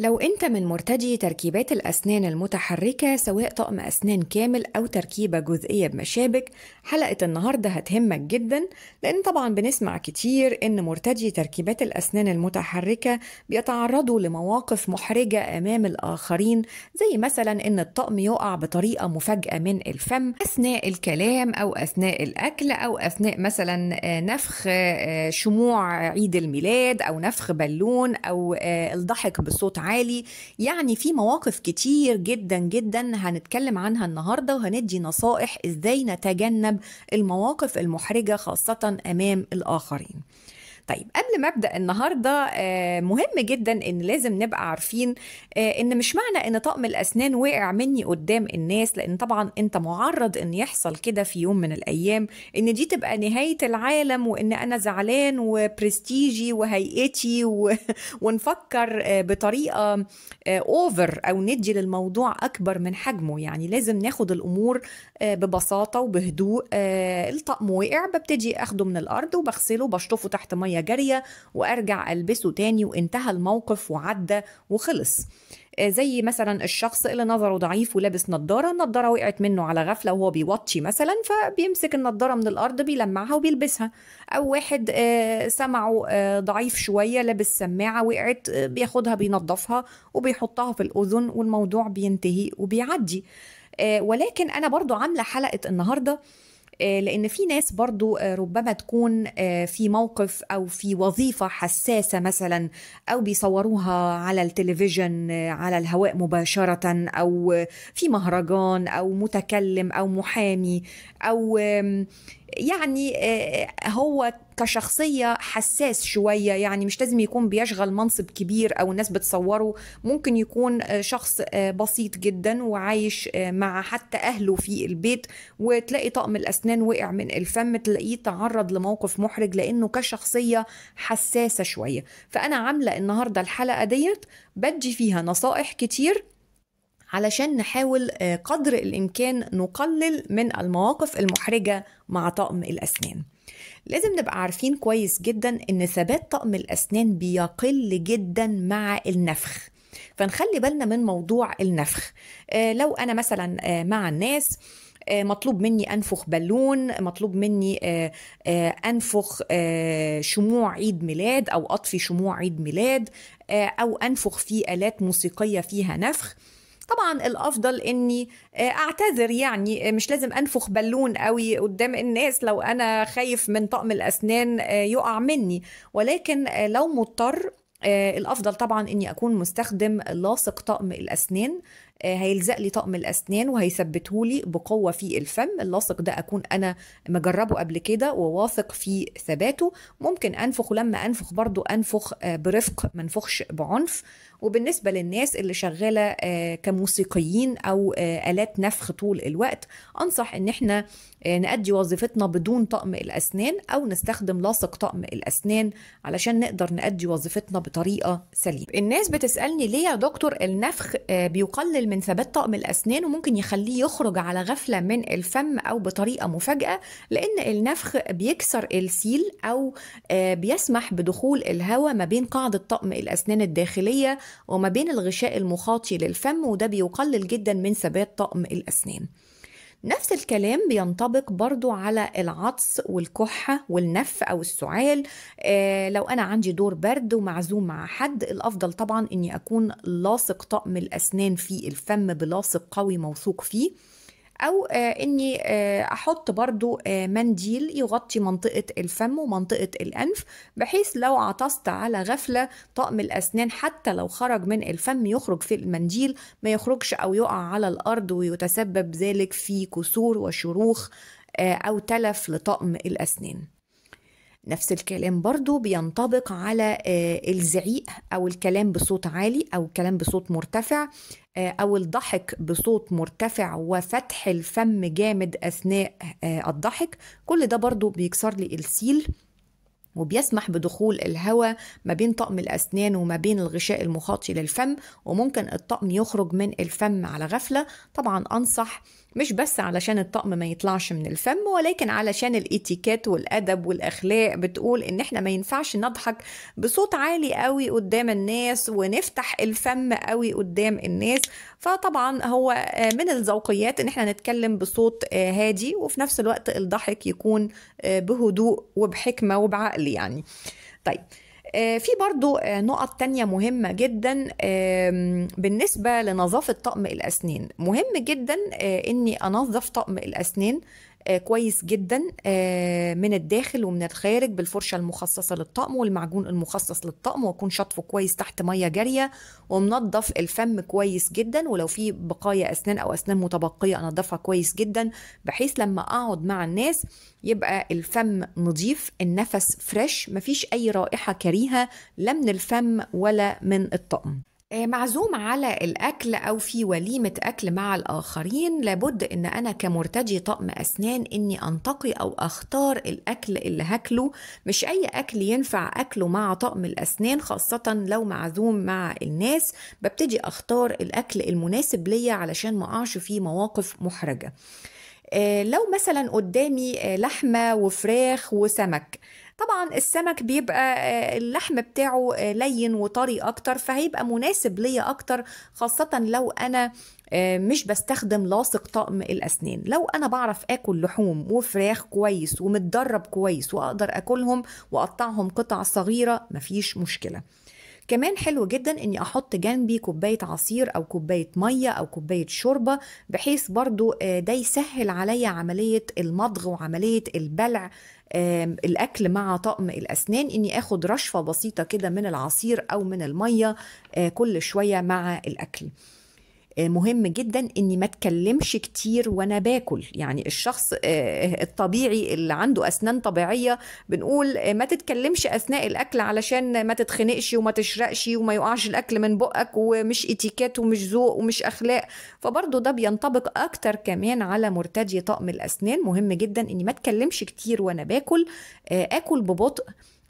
لو أنت من مرتجي تركيبات الأسنان المتحركة سواء طقم أسنان كامل أو تركيبة جزئية بمشابك حلقة النهاردة هتهمك جدا لأن طبعا بنسمع كتير إن مرتجي تركيبات الأسنان المتحركة بيتعرضوا لمواقف محرجة أمام الآخرين زي مثلا إن الطقم يقع بطريقة مفاجئة من الفم أثناء الكلام أو أثناء الأكل أو أثناء مثلا آه، نفخ آه، شموع عيد الميلاد أو نفخ بالون أو آه، الضحك بصوت عالي عالي يعني في مواقف كتير جدا جدا هنتكلم عنها النهارده وهندي نصائح ازاي نتجنب المواقف المحرجه خاصه امام الاخرين طيب قبل ما ابدا النهارده آه، مهم جدا ان لازم نبقى عارفين آه، ان مش معنى ان طقم الاسنان وقع مني قدام الناس لان طبعا انت معرض ان يحصل كده في يوم من الايام ان دي تبقى نهايه العالم وان انا زعلان وبرستيجي وهيئتي و... ونفكر آه، بطريقه اوفر او ندي للموضوع اكبر من حجمه يعني لازم ناخد الامور ببساطه وبهدوء الطقم وقع ببتدي اخده من الارض وبغسله بشطفه تحت ميه جارية وأرجع ألبسه تاني وانتهى الموقف وعدى وخلص آه، زي مثلا الشخص اللي نظره ضعيف ولابس نظارة النظارة وقعت منه على غفلة وهو بيوطي مثلا فبيمسك النظارة من الأرض بيلمعها وبيلبسها أو واحد آه، سمعه آه، ضعيف شوية لابس سماعة وقعت بياخدها بينظفها وبيحطها في الأذن والموضوع بينتهي وبيعدي ولكن أنا برضو عاملة حلقة النهاردة آه، لان في ناس برضو آه، ربما تكون آه، في موقف او في وظيفه حساسه مثلا او بيصوروها على التلفزيون على الهواء مباشره او في مهرجان او متكلم او محامي او يعني آه، آه، هو كشخصية حساس شوية يعني مش لازم يكون بيشغل منصب كبير أو الناس بتصوره ممكن يكون آه، شخص بسيط جدا وعايش مع حتى أهله في البيت وتلاقي طقم الأسنان وقع من الفم تلاقيه تعرض لموقف محرج لأنه كشخصية حساسة شوية فأنا عاملة النهاردة الحلقة ديت بدي فيها نصائح كتير علشان نحاول آه، قدر الامكان نقلل من المواقف المحرجه مع طقم الاسنان لازم نبقى عارفين كويس جدا ان ثبات طقم الاسنان بيقل جدا مع النفخ فنخلي بالنا من موضوع النفخ آه، لو انا مثلا آه، مع الناس مطلوب مني انفخ بالون مطلوب مني انفخ شموع عيد ميلاد او اطفي شموع عيد ميلاد او انفخ في الات موسيقيه فيها نفخ طبعا الافضل اني آه، اعتذر يعني آه، مش لازم انفخ بالون قوي قدام الناس لو انا خايف من طقم الاسنان آه، يقع مني ولكن لو مضطر الافضل طبعا اني اكون مستخدم لاصق طقم الاسنان آه، هيلزق لي طقم الاسنان وهيثبته لي بقوه في الفم اللاصق ده اكون انا مجربه قبل كده وواثق في ثباته ممكن انفخ ولما انفخ برضو انفخ آه، برفق ما انفخش بعنف وبالنسبه للناس اللي شغاله آه، كموسيقيين او الات نفخ طول الوقت انصح ان احنا نأدي وظيفتنا بدون طقم الاسنان او نستخدم لاصق طقم الاسنان علشان نقدر نأدي وظيفتنا بطريقه سليمه الناس بتسالني ليه يا دكتور النفخ بيقلل من ثبات طقم الأسنان وممكن يخليه يخرج على غفلة من الفم أو بطريقة مفاجئة لأن النفخ بيكسر السيل أو آه، بيسمح بدخول الهواء ما بين قاعدة طقم الأسنان الداخلية وما بين الغشاء المخاطي للفم وده بيقلل جدا من ثبات طقم الأسنان نفس الكلام بينطبق برضو على العطس والكحة والنف أو السعال آه لو أنا عندي دور برد ومعزوم مع حد الأفضل طبعا أني أكون لاصق طقم الأسنان في الفم بلاصق قوي موثوق فيه او آه، اني آه، احط برضو آه، منديل يغطي منطقه الفم ومنطقه الانف بحيث لو عطست على غفله طقم الاسنان حتى لو خرج من الفم يخرج في المنديل ما يخرجش او يقع على الارض ويتسبب ذلك في كسور وشروخ او تلف لطقم الاسنان نفس الكلام برضو بينطبق على الزعيق أو الكلام بصوت عالي أو الكلام بصوت مرتفع آه، أو الضحك بصوت مرتفع وفتح الفم جامد أثناء آه، الضحك كل ده برضو بيكسر لي السيل وبيسمح بدخول الهواء ما بين طقم الأسنان وما بين الغشاء المخاطي للفم وممكن الطقم يخرج من الفم على غفلة طبعا أنصح مش بس علشان الطقم ما يطلعش من الفم ولكن علشان الاتيكيت والأدب والأخلاق بتقول إن إحنا ما ينفعش نضحك بصوت عالي قوي قدام الناس ونفتح الفم قوي قدام الناس فطبعا هو من الذوقيات إن إحنا نتكلم بصوت آه، هادي وفي نفس الوقت الضحك يكون آه، بهدوء وبحكمة وبعقل عقلي يعني طيب آه، في برضو آه، نقط تانية مهمة جدا بالنسبة لنظافة طقم الأسنان مهم جدا آه، أني أنظف طقم الأسنان آه، كويس جدا آه، من الداخل ومن الخارج بالفرشه المخصصه للطقم والمعجون المخصص للطقم واكون شطفه كويس تحت ميه جاريه ومنظف الفم كويس جدا ولو في بقايا اسنان او اسنان متبقيه انضفها كويس جدا بحيث لما اقعد مع الناس يبقى الفم نظيف النفس فريش مفيش اي رائحه كريهه لا من الفم ولا من الطقم آه، معزوم على الأكل أو في وليمة أكل مع الآخرين لابد إن أنا كمرتدي طقم أسنان إني أنتقي أو أختار الأكل اللي هاكله مش أي أكل ينفع أكله مع طقم الأسنان خاصة لو معزوم مع الناس ببتدي أختار الأكل المناسب ليا علشان ما أقعش في مواقف محرجة آه، لو مثلا قدامي آه، لحمة وفراخ وسمك طبعا السمك بيبقى آه، اللحم بتاعه آه، لين وطري اكتر فهيبقى مناسب ليا اكتر خاصه لو انا آه، مش بستخدم لاصق طقم الاسنان لو انا بعرف اكل لحوم وفراخ كويس ومتدرب كويس واقدر اكلهم واقطعهم قطع صغيره مفيش مشكله كمان حلو جدا اني احط جنبي كوبايه عصير او كوبايه ميه او كوبايه شوربه بحيث برضو آه، ده يسهل عليا عمليه المضغ وعمليه البلع الاكل مع طقم الاسنان اني اخد رشفه بسيطه كده من العصير او من الميه آه، كل شويه مع الاكل آه، مهم جدا اني ما اتكلمش كتير وانا باكل يعني الشخص آه، الطبيعي اللي عنده اسنان طبيعيه بنقول آه، ما تتكلمش اثناء الاكل علشان ما تتخنقش وما تشرقش وما يقعش الاكل من بقك ومش اتيكات ومش ذوق ومش اخلاق فبرضه ده بينطبق اكتر كمان على مرتدي طقم الاسنان مهم جدا اني ما اتكلمش كتير وانا باكل اكل ببطء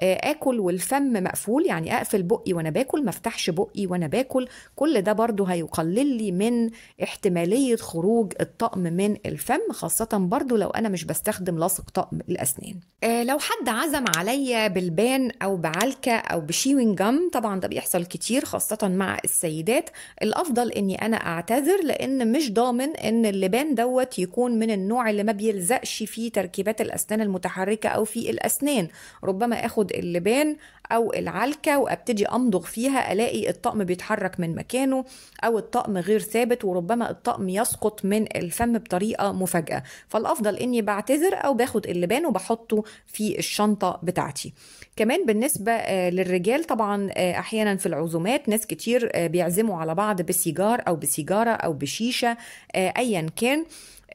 آه، اكل والفم مقفول يعني اقفل بقي وانا باكل ما افتحش بقي وانا باكل كل ده برضو هيقلل لي من احتماليه خروج الطقم من الفم خاصه برضو لو انا مش بستخدم لاصق طقم الاسنان آه، لو حد عزم عليا بالبان او بعلكه او بشيوين جم طبعا ده بيحصل كتير خاصه مع السيدات الافضل اني انا اعتذر لان مش ضامن ان اللبان دوت يكون من النوع اللي ما بيلزقش في تركيبات الاسنان المتحركه او في الاسنان ربما اخد باخد اللبان او العلكه وابتدي امضغ فيها الاقي الطقم بيتحرك من مكانه او الطقم غير ثابت وربما الطقم يسقط من الفم بطريقه مفاجاه فالافضل اني بعتذر او باخد اللبان وبحطه في الشنطه بتاعتي كمان بالنسبه آه، للرجال طبعا آه، احيانا في العزومات ناس كتير آه، بيعزموا على بعض بسيجار او بسيجاره او بشيشه ايا كان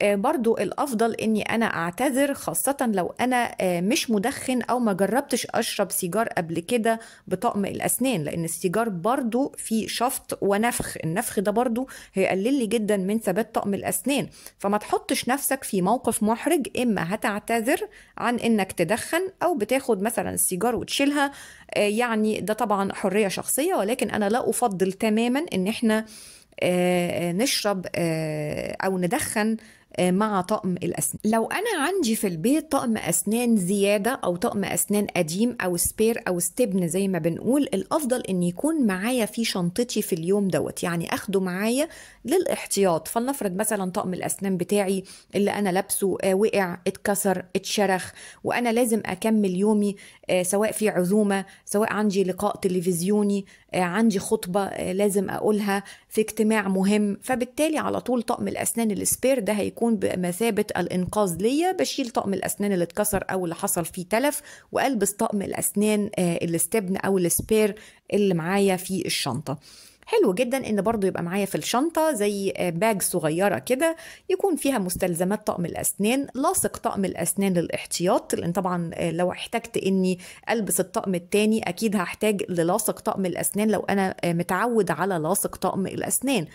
آه، برضو الأفضل أني أنا أعتذر خاصة لو أنا آه، مش مدخن أو ما جربتش أشرب سيجار قبل كده بطقم الأسنان لأن السيجار برضو فيه شفط ونفخ النفخ ده برضو هيقلل لي جدا من ثبات طقم الأسنان فما تحطش نفسك في موقف محرج إما هتعتذر عن أنك تدخن أو بتاخد مثلا السيجار وتشيلها آه، يعني ده طبعا حرية شخصية ولكن أنا لا أفضل تماما أن احنا نشرب أو ندخن آه، مع طقم الاسنان لو انا عندي في البيت طقم اسنان زياده او طقم اسنان قديم او سبير او ستبن زي ما بنقول الافضل ان يكون معايا في شنطتي في اليوم دوت يعني اخده معايا للاحتياط فلنفرض مثلا طقم الاسنان بتاعي اللي انا لابسه آه، وقع اتكسر اتشرخ وانا لازم اكمل يومي آه، سواء في عزومه سواء عندي لقاء تلفزيوني عندي خطبه لازم اقولها في اجتماع مهم فبالتالي على طول طقم الاسنان السبير ده هيكون بيكون بمثابه الانقاذ ليا بشيل طقم الاسنان اللي اتكسر او اللي حصل فيه تلف والبس طقم الاسنان آه، الاستبن او السبير اللي معايا في الشنطه حلو جدا ان برضو يبقى معايا في الشنطة زي باج آه، صغيرة كده يكون فيها مستلزمات طقم الأسنان لاصق طقم الأسنان للاحتياط لأن طبعا آه، لو احتجت اني ألبس الطقم التاني أكيد هحتاج للاصق طقم الأسنان لو أنا متعود على لاصق طقم الأسنان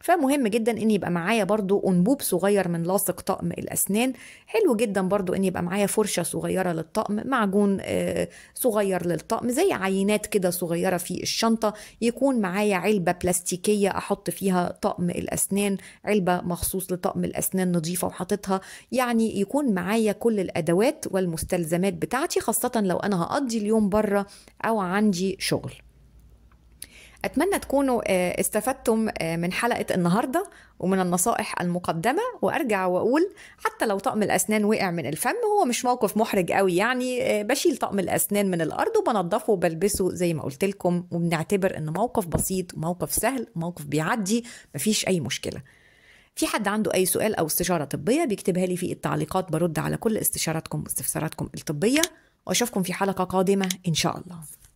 فمهم جدا ان يبقى معايا برضو انبوب صغير من لاصق طقم الاسنان حلو جدا برضو ان يبقى معايا فرشه صغيره للطقم معجون آه، صغير للطقم زي عينات كده صغيره في الشنطه يكون معايا علبه بلاستيكيه احط فيها طقم الاسنان علبه مخصوص لطقم الاسنان نظيفه وحاططها يعني يكون معايا كل الادوات والمستلزمات بتاعتي خاصه لو انا هقضي اليوم بره او عندي شغل أتمنى تكونوا آه، استفدتم آه، من حلقة النهاردة ومن النصائح المقدمة وأرجع وأقول حتى لو طقم الأسنان وقع من الفم هو مش موقف محرج قوي يعني آه، بشيل طقم الأسنان من الأرض وبنضفه وبلبسه زي ما قلت لكم وبنعتبر إن موقف بسيط وموقف سهل موقف بيعدي مفيش أي مشكلة في حد عنده أي سؤال أو استشارة طبية بيكتبها لي في التعليقات برد على كل استشاراتكم واستفساراتكم الطبية وأشوفكم في حلقة قادمة إن شاء الله